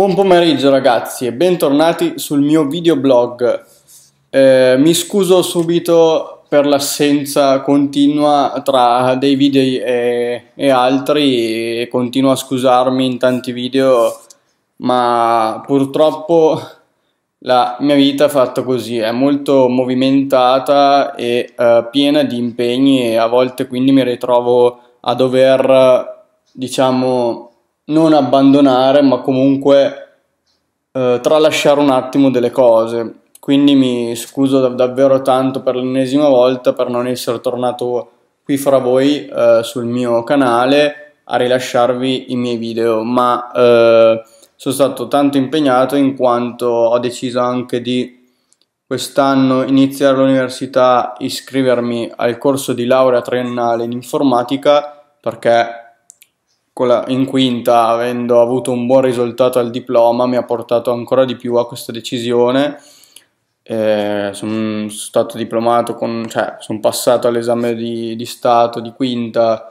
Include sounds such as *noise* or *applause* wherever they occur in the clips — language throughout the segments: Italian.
Buon pomeriggio ragazzi e bentornati sul mio videoblog. Eh, mi scuso subito per l'assenza continua tra dei video e, e altri e continuo a scusarmi in tanti video ma purtroppo la mia vita è fatta così, è molto movimentata e eh, piena di impegni e a volte quindi mi ritrovo a dover diciamo non abbandonare, ma comunque eh, tralasciare un attimo delle cose. Quindi mi scuso dav- davvero tanto per l'ennesima volta per non essere tornato qui fra voi eh, sul mio canale a rilasciarvi i miei video, ma eh, sono stato tanto impegnato in quanto ho deciso anche di quest'anno iniziare l'università, iscrivermi al corso di laurea triennale in informatica perché la, in quinta, avendo avuto un buon risultato al diploma, mi ha portato ancora di più a questa decisione. Eh, sono stato diplomato, con, cioè sono passato all'esame di, di Stato di quinta,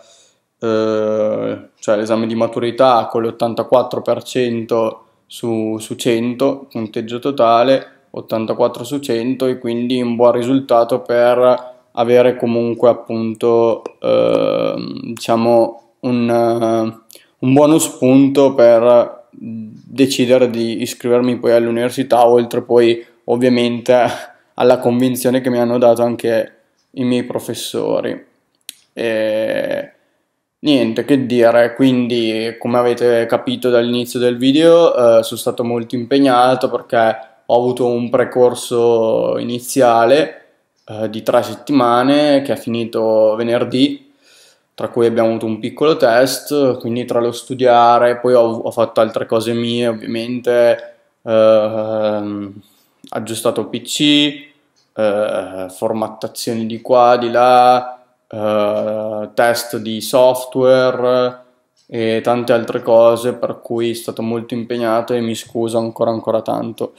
eh, cioè l'esame di maturità con l'84% su, su 100, punteggio totale, 84 su 100 e quindi un buon risultato per avere comunque appunto eh, diciamo un, uh, un buono spunto per decidere di iscrivermi poi all'università, oltre poi ovviamente *laughs* alla convinzione che mi hanno dato anche i miei professori. E niente che dire, quindi come avete capito dall'inizio del video eh, sono stato molto impegnato perché ho avuto un precorso iniziale eh, di tre settimane che è finito venerdì tra cui abbiamo avuto un piccolo test, quindi tra lo studiare, poi ho, ho fatto altre cose mie ovviamente, eh, aggiustato PC, eh, formattazioni di qua, di là, eh, test di software e tante altre cose per cui è stato molto impegnato e mi scuso ancora ancora tanto.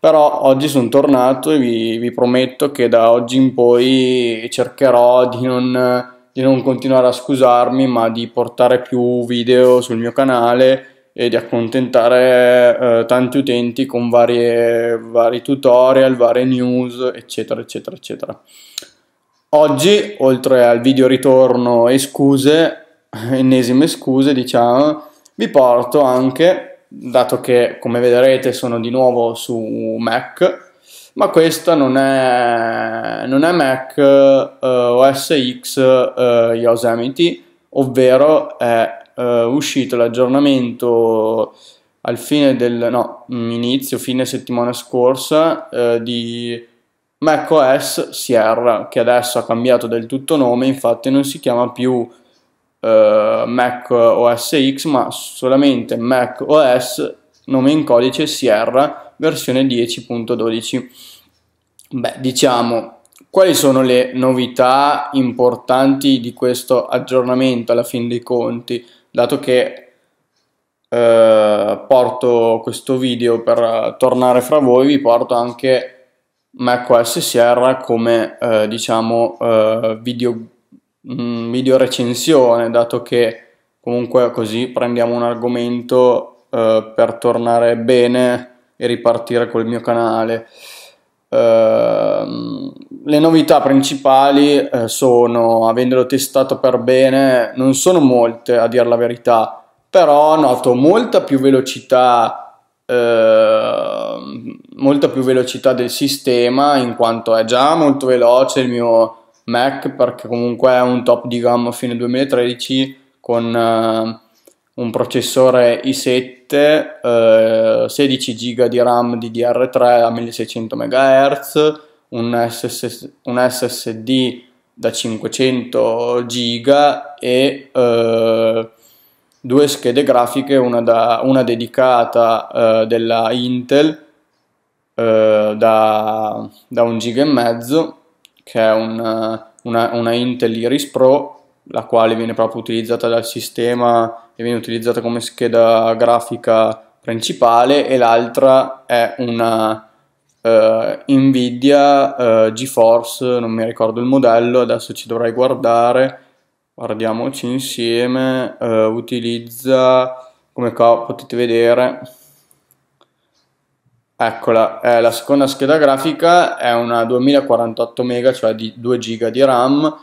Però oggi sono tornato e vi, vi prometto che da oggi in poi cercherò di non di non continuare a scusarmi, ma di portare più video sul mio canale e di accontentare eh, tanti utenti con varie, vari tutorial, varie news, eccetera, eccetera, eccetera. Oggi, oltre al video ritorno e scuse, *laughs* ennesime scuse, diciamo, vi porto anche, dato che come vedrete sono di nuovo su Mac, ma questo non è, non è Mac eh, OS X eh, Yosemite, ovvero è eh, uscito l'aggiornamento al fine del, no, mm, inizio, fine settimana scorsa eh, di macOS Sierra, che adesso ha cambiato del tutto nome, infatti non si chiama più eh, Mac OS X, ma solamente Mac OS, nome in codice Sierra, versione 10.12. Beh, diciamo, quali sono le novità importanti di questo aggiornamento alla fin dei conti, dato che eh, porto questo video per tornare fra voi, vi porto anche macOS Sierra come eh, diciamo eh, video, mh, mm, video, recensione, dato che comunque così prendiamo un argomento eh, per tornare bene e ripartire col mio canale. Uh, le novità principali eh, sono, avendolo testato per bene, non sono molte a dire la verità, però noto molta più velocità, eh, molta più velocità del sistema in quanto è già molto veloce il mio Mac perché comunque è un top di gamma fine 2013 con... Eh, un processore i7, eh, 16 giga di RAM DDR3 a 1600 MHz, un, SS, un SSD da 500 giga e eh, due schede grafiche, una, da, una dedicata eh, della Intel eh, da, da 1 giga e mezzo, che è una, una, una Intel Iris Pro la quale viene proprio utilizzata dal sistema e viene utilizzata come scheda grafica principale e l'altra è una eh, Nvidia eh, GeForce, non mi ricordo il modello, adesso ci dovrei guardare, guardiamoci insieme, eh, utilizza come potete vedere Eccola, è la seconda scheda grafica è una 2048 MB, cioè di 2 GB di RAM,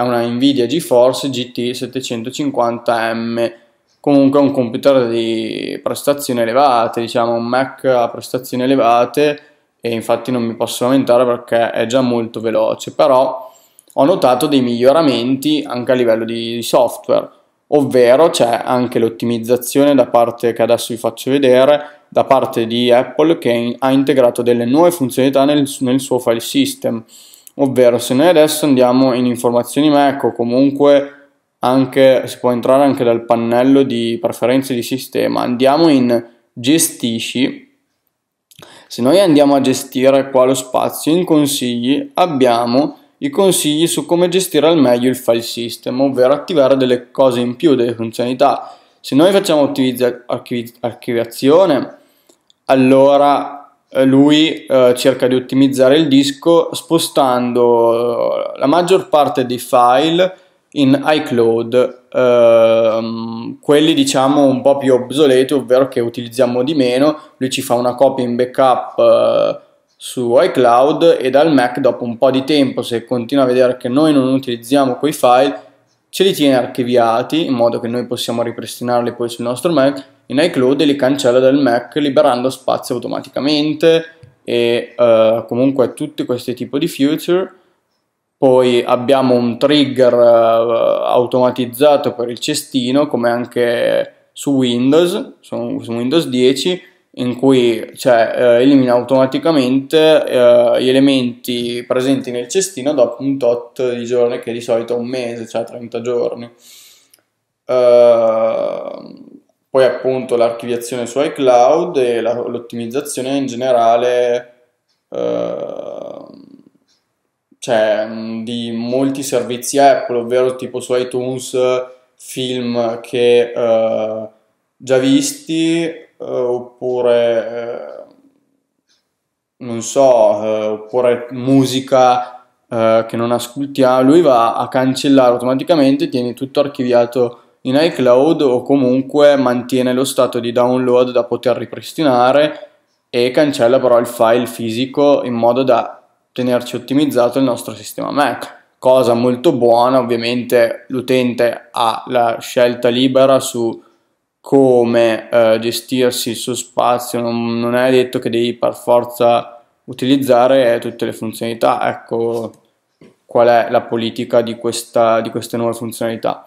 è una Nvidia GeForce GT 750M, comunque è un computer di prestazioni elevate, diciamo un Mac a prestazioni elevate e infatti non mi posso lamentare perché è già molto veloce, però ho notato dei miglioramenti anche a livello di software, ovvero c'è anche l'ottimizzazione da parte che adesso vi faccio vedere da parte di Apple che ha integrato delle nuove funzionalità nel, nel suo file system. Ovvero, se noi adesso andiamo in informazioni Mac o comunque anche, si può entrare anche dal pannello di preferenze di sistema, andiamo in gestisci. Se noi andiamo a gestire qua lo spazio in consigli, abbiamo i consigli su come gestire al meglio il file system, ovvero attivare delle cose in più, delle funzionalità. Se noi facciamo archivi- archivi- archiviazione, allora eh, lui eh, cerca di ottimizzare il disco spostando eh, la maggior parte dei file in iCloud, ehm, quelli diciamo un po' più obsoleti, ovvero che utilizziamo di meno, lui ci fa una copia in backup eh, su iCloud e dal Mac dopo un po' di tempo, se continua a vedere che noi non utilizziamo quei file, ce li tiene archiviati in modo che noi possiamo ripristinarli poi sul nostro Mac, in iCloud li cancella dal Mac liberando spazio automaticamente e uh, comunque tutti questi tipi di future. Poi abbiamo un trigger uh, automatizzato per il cestino come anche su Windows, su, su Windows 10 in cui cioè, eh, elimina automaticamente eh, gli elementi presenti nel cestino dopo un tot di giorni, che di solito è un mese, cioè 30 giorni. Uh, poi appunto l'archiviazione su iCloud e la, l'ottimizzazione in generale uh, cioè, di molti servizi Apple, ovvero tipo su iTunes film che uh, già visti eh, oppure eh, non so, eh, oppure musica eh, che non ascoltiamo, lui va a cancellare automaticamente, tiene tutto archiviato in iCloud o comunque mantiene lo stato di download da poter ripristinare e cancella però il file fisico in modo da tenerci ottimizzato il nostro sistema Mac. Cosa molto buona, ovviamente l'utente ha la scelta libera su come eh, gestirsi il suo spazio, non, non, è detto che devi per forza utilizzare tutte le funzionalità, ecco qual è la politica di, questa, di queste nuove funzionalità.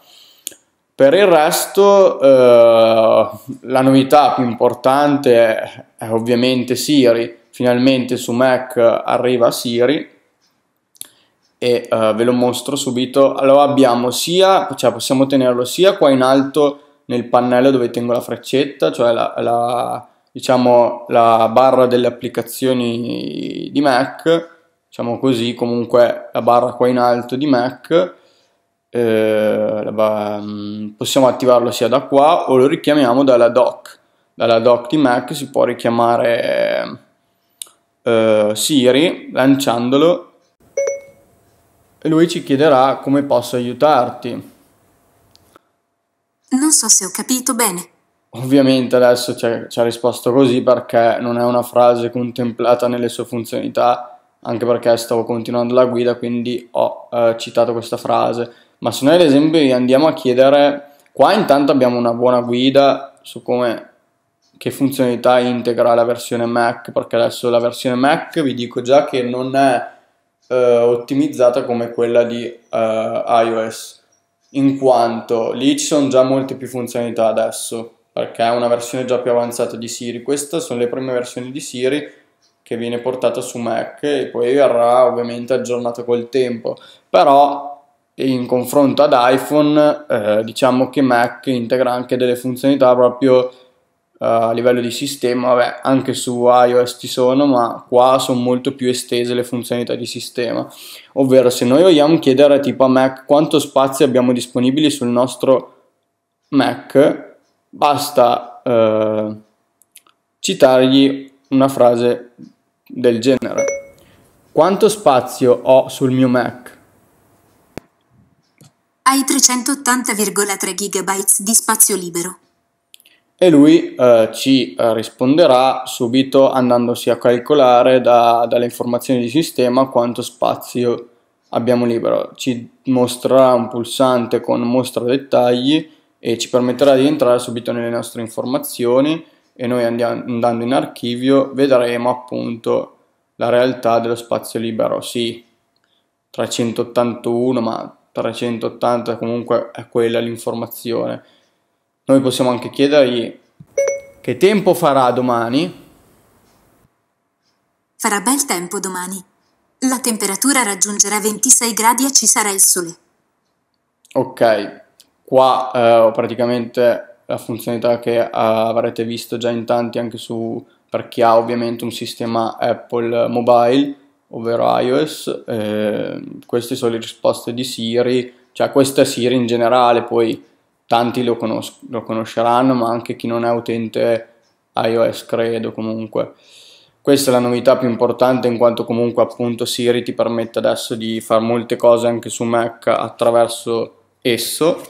Per il resto eh, la novità più importante è, è ovviamente Siri, finalmente su Mac arriva Siri e uh, ve lo mostro subito. Allora abbiamo sia, cioè possiamo tenerlo sia qua in alto nel pannello dove tengo la freccetta, cioè la, la, diciamo, la barra delle applicazioni di Mac, diciamo così, comunque la barra qua in alto di Mac, eh, ba- mm, possiamo attivarlo sia da qua o lo richiamiamo dalla dock. Dalla dock di Mac si può richiamare eh, Siri lanciandolo e lui ci chiederà come posso aiutarti. Non so se ho capito bene. Ovviamente adesso ci ha, risposto così perché non è una frase contemplata nelle sue funzionalità, anche perché stavo continuando la guida, quindi ho eh, citato questa frase. Ma se noi ad esempio andiamo a chiedere, qua intanto abbiamo una buona guida su come che funzionalità integra la versione Mac, perché adesso la versione Mac vi dico già che non è eh, ottimizzata come quella di eh, iOS in quanto lì ci sono già molte più funzionalità adesso, perché è una versione già più avanzata di Siri. Queste sono le prime versioni di Siri che viene portata su Mac e poi verrà ovviamente aggiornata col tempo, però in confronto ad iPhone eh, diciamo che Mac integra anche delle funzionalità proprio eh, a livello di sistema, vabbè, anche su iOS ci sono, ma qua sono molto più estese le funzionalità di sistema. Ovvero, se noi vogliamo chiedere tipo a Mac quanto spazio abbiamo disponibili sul nostro Mac, basta eh, citargli una frase del genere. Quanto spazio ho sul mio Mac? Hai 380,3 GB di spazio libero e lui eh, ci eh, risponderà subito andandosi a calcolare da, dalle informazioni di sistema quanto spazio abbiamo libero. Ci mostrerà un pulsante con mostra dettagli e ci permetterà di entrare subito nelle nostre informazioni e noi andiamo, andando in archivio vedremo appunto la realtà dello spazio libero. Sì, 381, ma 380 comunque è quella l'informazione. Noi possiamo anche chiedergli che tempo farà domani. Farà bel tempo domani. La temperatura raggiungerà 26 gradi e ci sarà il sole. Ok, qua eh, ho praticamente la funzionalità che eh, avrete visto già in tanti anche su per chi ha ovviamente un sistema Apple Mobile, ovvero iOS. Eh, queste sono le risposte di Siri, cioè questa è Siri in generale, poi tanti lo, conos- lo conosceranno, ma anche chi non è utente iOS, credo comunque. Questa è la novità più importante in quanto comunque appunto Siri ti permette adesso di fare molte cose anche su Mac attraverso esso.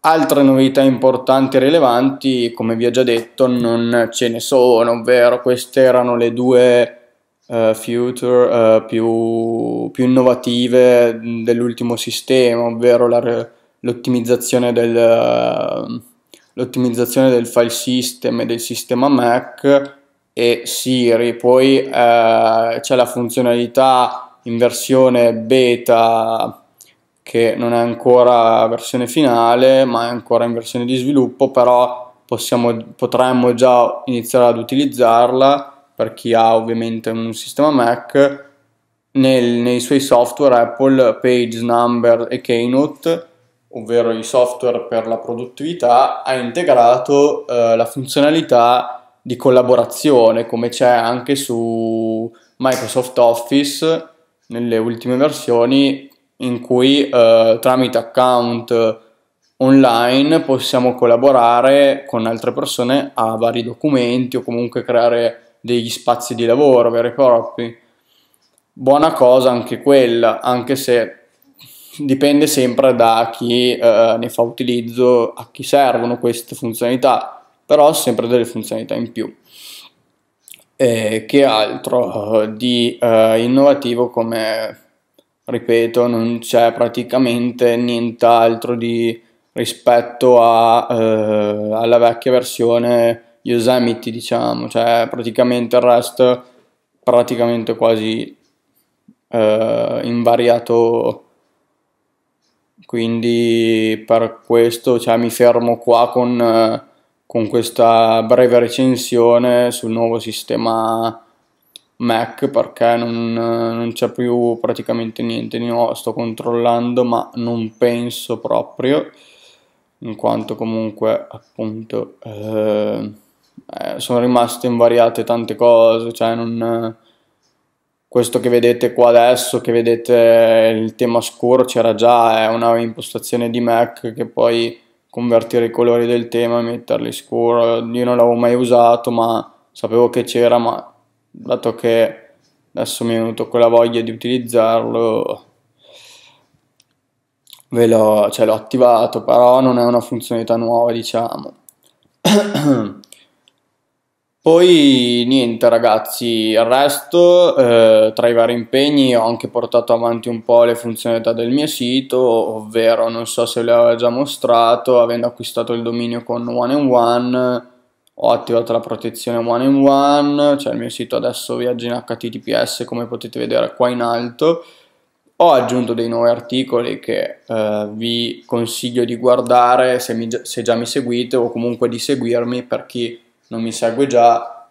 Altre novità importanti e rilevanti, come vi ho già detto, non ce ne sono, ovvero queste erano le due uh, feature uh, più, più, innovative dell'ultimo sistema, ovvero la, re- l'ottimizzazione del, l'ottimizzazione del file system e del sistema Mac e Siri. Poi eh, c'è la funzionalità in versione beta che non è ancora versione finale, ma è ancora in versione di sviluppo, però possiamo, potremmo già iniziare ad utilizzarla per chi ha ovviamente un sistema Mac nel, nei suoi software Apple, Page Number e Keynote ovvero i software per la produttività, ha integrato eh, la funzionalità di collaborazione come c'è anche su Microsoft Office nelle ultime versioni in cui eh, tramite account online possiamo collaborare con altre persone a vari documenti o comunque creare degli spazi di lavoro veri e propri. Buona cosa anche quella, anche se dipende sempre da chi eh, ne fa utilizzo, a chi servono queste funzionalità, però sempre delle funzionalità in più. E che altro eh, di eh, innovativo come, ripeto, non c'è praticamente nient'altro di rispetto a, eh, alla vecchia versione Yosemite, diciamo, cioè praticamente il REST praticamente quasi eh, invariato quindi per questo cioè, mi fermo qua con, con, questa breve recensione sul nuovo sistema Mac perché non, non c'è più praticamente niente di nuovo, sto controllando ma non penso proprio in quanto comunque appunto eh, eh sono rimaste invariate tante cose, cioè non questo che vedete qua adesso, che vedete eh, il tema scuro, c'era già, è eh, una impostazione di Mac che puoi convertire i colori del tema e metterli scuro. Io non l'avevo mai usato, ma sapevo che c'era, ma dato che adesso mi è venuto quella voglia di utilizzarlo, ve l'ho, cioè, l'ho attivato, però non è una funzionalità nuova, diciamo. *clears throat* Poi niente ragazzi, il resto eh, tra i vari impegni ho anche portato avanti un po' le funzionalità del mio sito, ovvero non so se le avevo già mostrato, avendo acquistato il dominio con One in One ho attivato la protezione One in One, cioè il mio sito adesso viaggia in HTTPS come potete vedere qua in alto. Ho aggiunto dei nuovi articoli che eh, vi consiglio di guardare se, mi, se già mi seguite o comunque di seguirmi per chi non mi segue già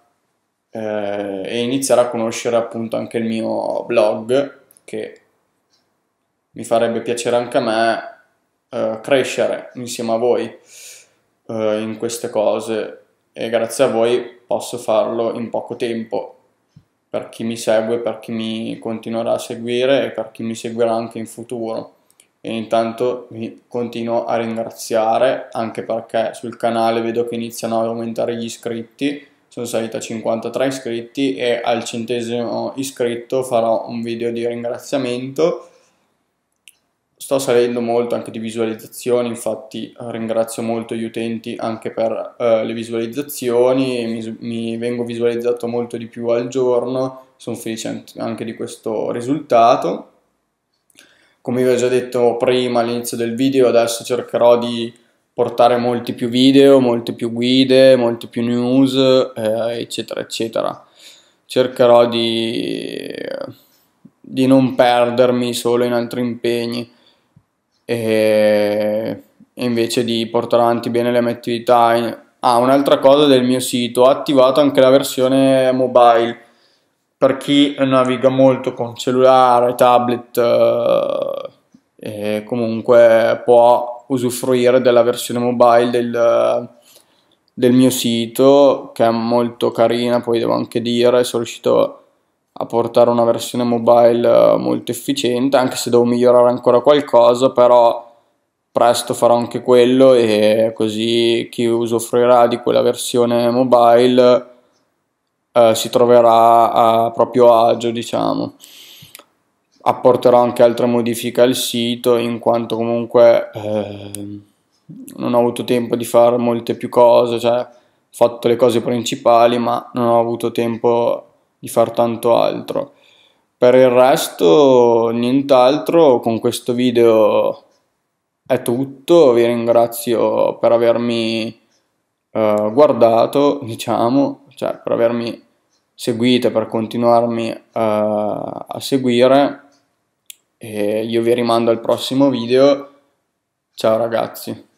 eh, e iniziare a conoscere appunto anche il mio blog che mi farebbe piacere anche a me eh, crescere insieme a voi eh, in queste cose e grazie a voi posso farlo in poco tempo per chi mi segue, per chi mi continuerà a seguire e per chi mi seguirà anche in futuro e intanto vi continuo a ringraziare anche perché sul canale vedo che iniziano ad aumentare gli iscritti sono salito a 53 iscritti e al centesimo iscritto farò un video di ringraziamento sto salendo molto anche di visualizzazioni infatti eh, ringrazio molto gli utenti anche per eh, le visualizzazioni mi, mi, vengo visualizzato molto di più al giorno sono felice anche di questo risultato come vi ho già detto prima all'inizio del video, adesso cercherò di portare molti più video, molte più guide, molte più news, eh, eccetera, eccetera. Cercherò di, di, non perdermi solo in altri impegni e, e invece di portare avanti bene le mie attività. Ah, un'altra cosa del mio sito, ho attivato anche la versione mobile per chi naviga molto con cellulare, tablet eh, e comunque può usufruire della versione mobile del, del, mio sito che è molto carina, poi devo anche dire, sono riuscito a portare una versione mobile eh, molto efficiente, anche se devo migliorare ancora qualcosa, però presto farò anche quello e così chi usufruirà di quella versione mobile eh, si troverà a eh, proprio agio, diciamo. Apporterò anche altre modifiche al sito, in quanto comunque eh, non ho avuto tempo di fare molte più cose, cioè ho fatto le cose principali, ma non ho avuto tempo di fare tanto altro. Per il resto, nient'altro, con questo video è tutto, vi ringrazio per avermi eh, guardato, diciamo, cioè per avermi seguito, per continuarmi a, eh, a seguire. E io vi rimando al prossimo video. Ciao ragazzi.